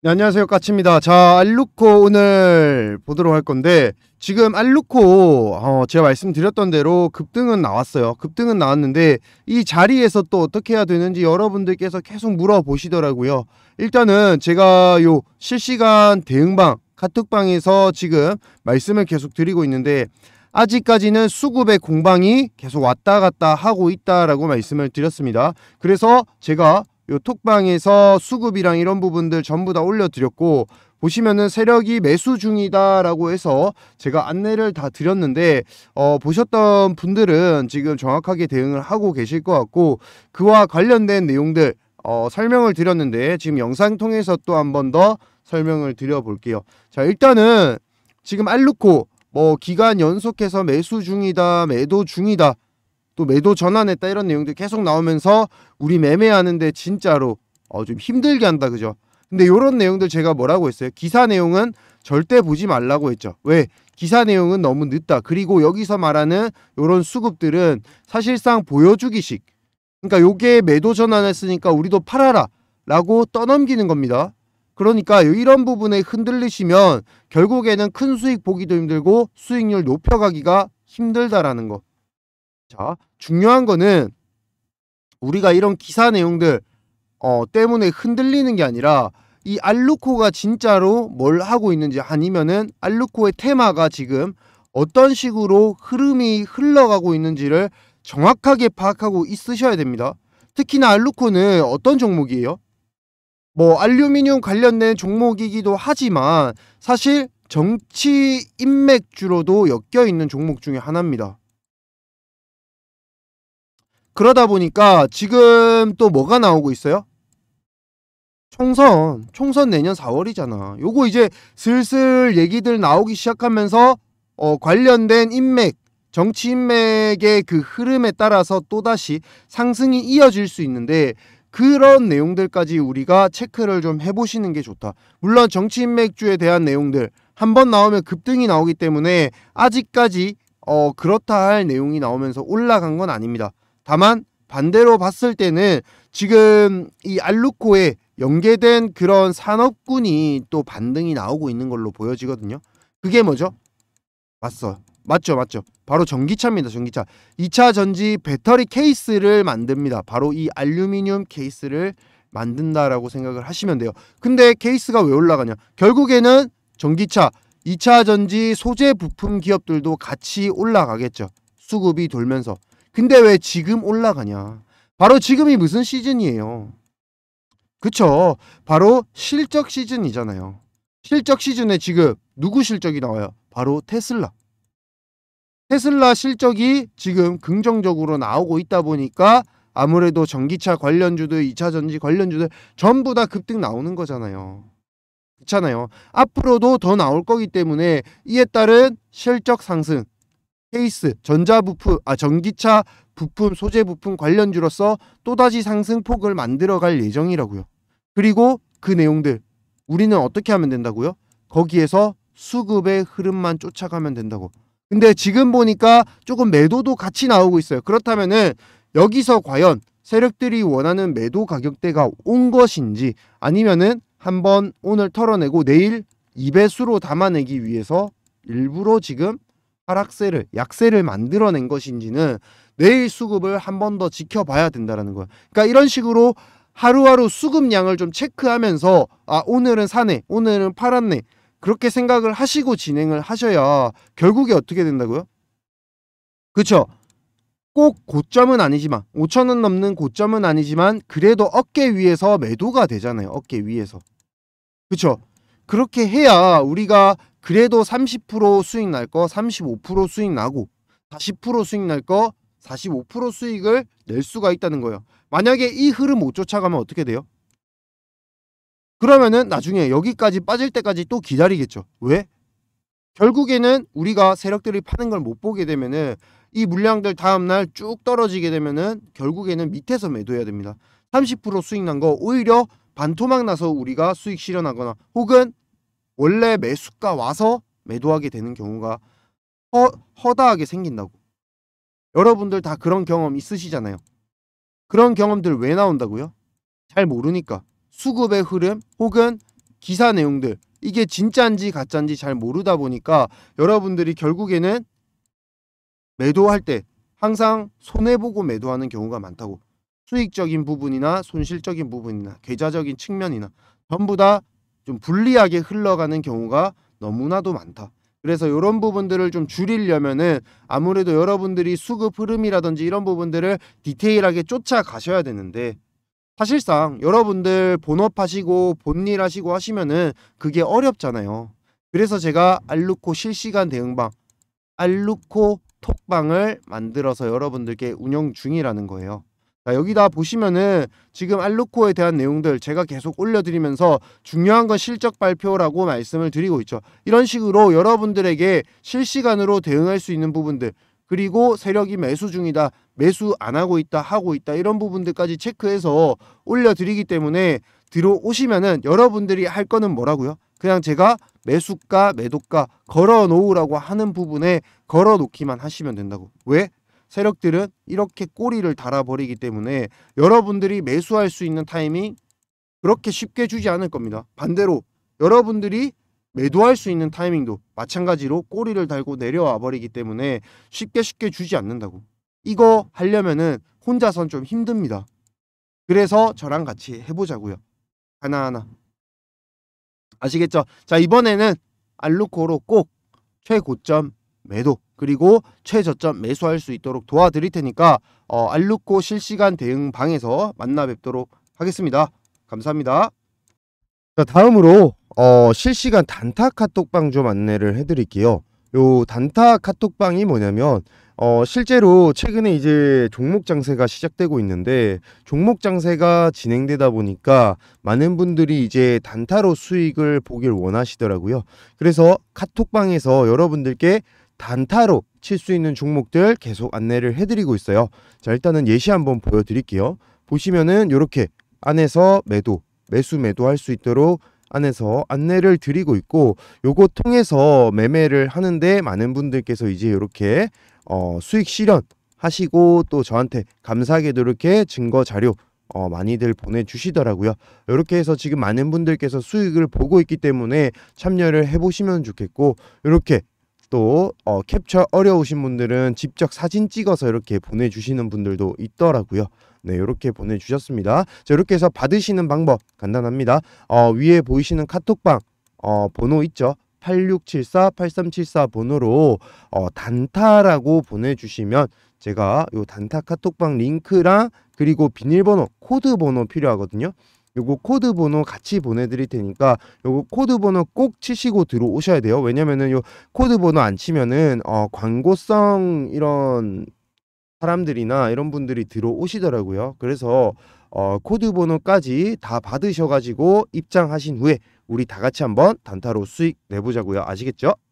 네, 안녕하세요. 까치입니다. 자, 알루코 오늘 보도록 할 건데 지금 알루코 어, 제가 말씀드렸던 대로 급등은 나왔어요. 급등은 나왔는데 이 자리에서 또 어떻게 해야 되는지 여러분들께서 계속 물어보시더라고요. 일단은 제가 요 실시간 대응방 카톡방에서 지금 말씀을 계속 드리고 있는데 아직까지는 수급의 공방이 계속 왔다 갔다 하고 있다라고 말씀을 드렸습니다. 그래서 제가 요 톡방에서 수급이랑 이런 부분들 전부 다 올려드렸고 보시면은 세력이 매수 중이다라고 해서 제가 안내를 다 드렸는데 어, 보셨던 분들은 지금 정확하게 대응을 하고 계실 것 같고 그와 관련된 내용들 어, 설명을 드렸는데 지금 영상 통해서 또 한 번 더 설명을 드려볼게요. 자 일단은 지금 알루코 뭐 기간 연속해서 매수 중이다 매도 중이다 또 매도 전환했다 이런 내용들 계속 나오면서 우리 매매하는데 진짜로 어좀 힘들게 한다 그죠? 근데 이런 내용들 제가 뭐라고 했어요? 기사 내용은 절대 보지 말라고 했죠. 왜? 기사 내용은 너무 늦다. 그리고 여기서 말하는 이런 수급들은 사실상 보여주기식. 그러니까 요게 매도 전환했으니까 우리도 팔아라 라고 떠넘기는 겁니다. 그러니까 이런 부분에 흔들리시면 결국에는 큰 수익 보기도 힘들고 수익률 높여가기가 힘들다라는 거. 자, 중요한 거는 우리가 이런 기사 내용들 어, 때문에 흔들리는 게 아니라 이 알루코가 진짜로 뭘 하고 있는지 아니면은 알루코의 테마가 지금 어떤 식으로 흐름이 흘러가고 있는지를 정확하게 파악하고 있으셔야 됩니다. 특히나 알루코는 어떤 종목이에요? 뭐 알루미늄 관련된 종목이기도 하지만 사실 정치 인맥주로도 엮여 있는 종목 중에 하나입니다. 그러다 보니까 지금 또 뭐가 나오고 있어요? 총선, 총선 내년 4월이잖아. 요거 이제 슬슬 얘기들 나오기 시작하면서 어, 관련된 인맥, 정치 인맥의 그 흐름에 따라서 또다시 상승이 이어질 수 있는데 그런 내용들까지 우리가 체크를 좀 해보시는 게 좋다. 물론 정치 인맥주에 대한 내용들 한 번 나오면 급등이 나오기 때문에 아직까지 어, 그렇다 할 내용이 나오면서 올라간 건 아닙니다. 다만 반대로 봤을 때는 지금 이 알루코에 연계된 그런 산업군이 또 반등이 나오고 있는 걸로 보여지거든요. 그게 뭐죠? 맞어. 맞죠, 맞죠. 바로 전기차입니다, 전기차. 2차 전지 배터리 케이스를 만듭니다. 바로 이 알루미늄 케이스를 만든다라고 생각을 하시면 돼요. 근데 케이스가 왜 올라가냐? 결국에는 전기차, 2차 전지 소재 부품 기업들도 같이 올라가겠죠. 수급이 돌면서. 근데 왜 지금 올라가냐? 바로 지금이 무슨 시즌이에요? 그쵸? 바로 실적 시즌이잖아요. 실적 시즌에 지금 누구 실적이 나와요? 바로 테슬라. 테슬라 실적이 지금 긍정적으로 나오고 있다 보니까 아무래도 전기차 관련주들, 2차 전지 관련주들 전부 다 급등 나오는 거잖아요. 그렇잖아요. 앞으로도 더 나올 거기 때문에 이에 따른 실적 상승, 케이스, 전자부품, 아 전기차 부품, 소재 부품 관련주로서 또다시 상승폭을 만들어갈 예정이라고요. 그리고 그 내용들 우리는 어떻게 하면 된다고요? 거기에서 수급의 흐름만 쫓아가면 된다고. 근데 지금 보니까 조금 매도도 같이 나오고 있어요. 그렇다면은 여기서 과연 세력들이 원하는 매도 가격대가 온 것인지 아니면은 한번 오늘 털어내고 내일 2배수로 담아내기 위해서 일부러 지금 하락세를 약세를 만들어낸 것인지는 내일 수급을 한 번 더 지켜봐야 된다라는 거예요. 그러니까 이런 식으로 하루하루 수급량을 좀 체크하면서 아 오늘은 사네 오늘은 팔았네 그렇게 생각을 하시고 진행을 하셔야 결국에 어떻게 된다고요? 그쵸? 꼭 고점은 아니지만 5천원 넘는 고점은 아니지만 그래도 어깨 위에서 매도가 되잖아요 어깨 위에서 그쵸? 그렇게 해야 우리가 그래도 30% 수익 날거35% 수익 나고 40% 수익 날거45% 수익을 낼 수가 있다는 거예요. 만약에 이 흐름 못 쫓아가면 어떻게 돼요? 그러면은 나중에 여기까지 빠질 때까지 또 기다리겠죠. 왜? 결국에는 우리가 세력들이 파는 걸 못 보게 되면은 이 물량들 다음날 쭉 떨어지게 되면은 결국에는 밑에서 매도해야 됩니다. 30% 수익 난 거 오히려 반토막 나서 우리가 수익 실현하거나 혹은 원래 매수가 와서 매도하게 되는 경우가 허, 허다하게 생긴다고. 여러분들 다 그런 경험 있으시잖아요. 그런 경험들 왜 나온다고요? 잘 모르니까. 수급의 흐름 혹은 기사 내용들 이게 진짜인지 가짜인지 잘 모르다 보니까 여러분들이 결국에는 매도할 때 항상 손해보고 매도하는 경우가 많다고 수익적인 부분이나 손실적인 부분이나 계좌적인 측면이나 전부 다좀 불리하게 흘러가는 경우가 너무나도 많다. 그래서 이런 부분들을 좀 줄이려면은 아무래도 여러분들이 수급 흐름이라든지 이런 부분들을 디테일하게 쫓아가셔야 되는데 사실상 여러분들 본업하시고 본일 하시고 하시면은 그게 어렵잖아요. 그래서 제가 알루코 실시간 대응방 알루코 톡방을 만들어서 여러분들께 운영 중이라는 거예요. 자, 여기다 보시면은 지금 알루코에 대한 내용들 제가 계속 올려드리면서 중요한 건 실적 발표라고 말씀을 드리고 있죠. 이런 식으로 여러분들에게 실시간으로 대응할 수 있는 부분들 그리고 세력이 매수 중이다, 매수 안 하고 있다, 하고 있다 이런 부분들까지 체크해서 올려드리기 때문에 들어오시면은 여러분들이 할 거는 뭐라고요? 그냥 제가 매수가, 매도가 걸어놓으라고 하는 부분에 걸어놓기만 하시면 된다고. 왜? 세력들은 이렇게 꼬리를 달아버리기 때문에 여러분들이 매수할 수 있는 타이밍 그렇게 쉽게 주지 않을 겁니다. 반대로 여러분들이 매도할 수 있는 타이밍도 마찬가지로 꼬리를 달고 내려와 버리기 때문에 쉽게 쉽게 주지 않는다고. 이거 하려면은 혼자선 좀 힘듭니다. 그래서 저랑 같이 해보자고요. 하나하나. 아시겠죠? 자 이번에는 알루코로 꼭 최고점 매도 그리고 최저점 매수할 수 있도록 도와드릴 테니까 어, 알루코 실시간 대응 방에서 만나 뵙도록 하겠습니다. 감사합니다. 자, 다음으로 어, 실시간 단타 카톡방 좀 안내를 해드릴게요. 요 단타 카톡방이 뭐냐면 어, 실제로 최근에 이제 종목 장세가 시작되고 있는데 종목 장세가 진행되다 보니까 많은 분들이 이제 단타로 수익을 보길 원하시더라고요. 그래서 카톡방에서 여러분들께 단타로 칠 수 있는 종목들 계속 안내를 해드리고 있어요. 자 일단은 예시 한번 보여드릴게요. 보시면은 이렇게 안에서 매도, 매수 매도 할 수 있도록 안에서 안내를 드리고 있고 요거 통해서 매매를 하는데 많은 분들께서 이제 이렇게 어, 수익 실현 하시고 또 저한테 감사하게도 이렇게 증거 자료 어, 많이들 보내주시더라고요. 이렇게 해서 지금 많은 분들께서 수익을 보고 있기 때문에 참여를 해보시면 좋겠고 이렇게 또 어, 캡처 어려우신 분들은 직접 사진 찍어서 이렇게 보내주시는 분들도 있더라고요. 네, 이렇게 보내주셨습니다. 자, 이렇게 해서 받으시는 방법 간단합니다. 어, 위에 보이시는 카톡방 어, 번호 있죠? 8674 8374 번호로 어, 단타라고 보내주시면 제가 요 단타 카톡방 링크랑 그리고 비닐번호 코드 번호 필요하거든요. 요거 코드 번호 같이 보내드릴 테니까 요거 코드 번호 꼭 치시고 들어오셔야 돼요. 왜냐면은 요 코드 번호 안 치면은 어 광고성 이런 사람들이나 이런 분들이 들어오시더라고요. 그래서 어 코드 번호까지 다 받으셔가지고 입장하신 후에 우리 다 같이 한번 단타로 수익 내보자고요. 아시겠죠?